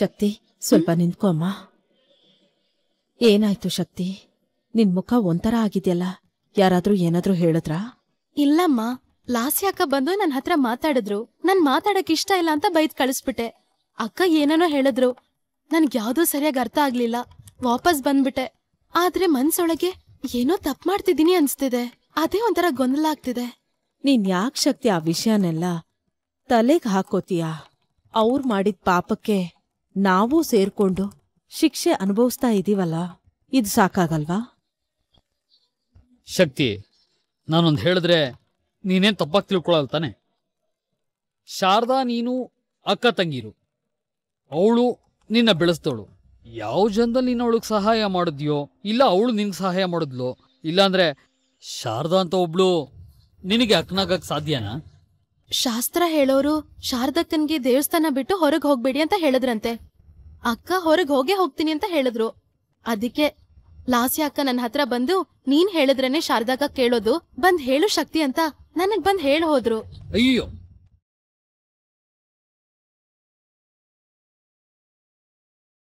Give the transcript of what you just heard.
ಶಕ್ತಿ ಸ್ವಲ್ಪ ನಿಂತ್ಕೋ ಅಮ್ಮ ಏನಾಯ್ತು ಶಕ್ತಿ ನಿನ್ ಮುಖ ಒಂಥರ ಆಗಿದ್ಯಲ್ಲ ಯಾರಾದ್ರೂ ಏನಾದ್ರೂ ಹೇಳಿದ್ರಾ ಇಲ್ಲಮ್ಮ ಲಾಸ್ ಅಕ್ಕ ಬಂದು ನನ್ನ ಹತ್ರ ಮಾತಾಡಿದ್ರು ನನ್ ಮಾತಾಡಕ್ ಇಷ್ಟ ಇಲ್ಲ ಅಂತ ಬೈದ್ ಕಳಿಸ್ಬಿಟ್ಟೆ ಅಕ್ಕ ಏನೇನೋ ಹೇಳಿದ್ರು ನನ್ಗೆ ಯಾವ್ದೂ ಸರಿಯಾಗಿ ಅರ್ಥ ಆಗ್ಲಿಲ್ಲ ವಾಪಸ್ ಬಂದ್ಬಿಟ್ಟೆ ಆದ್ರೆ ಮನ್ಸೊಳಗೆ ಏನೋ ತಪ್ಪು ಮಾಡ್ತಿದ್ದೀನಿ ಅನ್ಸ್ತಿದೆ ಅದೇ ಒಂಥರ ಗೊಂದಲ ಆಗ್ತಿದೆ ನೀನ್ ಯಾಕ್ ಶಕ್ತಿ ಆ ವಿಷಯನೆಲ್ಲ ತಲೆಗ್ ಹಾಕೋತೀಯ ಅವ್ರು ಮಾಡಿದ ಪಾಪಕ್ಕೆ ನಾವೂ ಸೇರ್ಕೊಂಡು ಶಿಕ್ಷೆ ಅನುಭವಿಸ್ತಾ ಇದೀವಲ್ಲ ಇದು ಸಾಕಾಗಲ್ವಾ ಶಕ್ತಿ ನಾನೊಂದು ಹೇಳಿದ್ರೆ ನೀನೇನು ತಪ್ಪಾಗಿ ತಿಳ್ಕೊಳ್ಳಲ್ ತಾನೆ ಶಾರದಾ ನೀನು ಅಕ್ಕ ತಂಗಿರು ಅವಳು ನಿನ್ನ ಬೆಳೆಸ್ದವಳು ಯಾವ ಜನದಲ್ಲಿ ನೀನು ಅವಳಿಗೆ ಸಹಾಯ ಮಾಡಿದ್ಯೋ ಇಲ್ಲ ಅವಳು ನಿನ್ ಸಹಾಯ ಮಾಡಿದ್ಲು ಇಲ್ಲಾಂದ್ರೆ ಶಾರದಾ ಅಂತ ಒಬ್ಳು ನಿನಗೆ ಅಕ್ಕನಾಗಕ್ಕೆ ಸಾಧ್ಯನಾ ಶಾಸ್ತ್ರ ಹೇಳೋರು ಶಾರದಕ್ಕನ್ಗೆ ದೇವಸ್ಥಾನ ಬಿಟ್ಟು ಹೊರಗ್ ಹೋಗ್ಬೇಡಿ ಅಂತ ಹೇಳಿದ್ರಂತೆ ಅಕ್ಕ ಹೊರಗ್ ಹೋಗೇ ಹೋಗ್ತೀನಿ ಅಂತ ಹೇಳಿದ್ರು ಅದಕ್ಕೆ ಲಾಸ್ಯ ಅಕ್ಕ ನನ್ನ ಹತ್ರ ಬಂದು ನೀನ್ ಹೇಳಿದ್ರೇನೆ ಶಾರದಕ್ಕ ಕೇಳೋದು ಬಂದ್ ಹೇಳು ಶಕ್ತಿ ಅಂತ ನನಗ್ ಬಂದ್ ಹೇಳ ಹೋದ್ರು ಅಯ್ಯೋ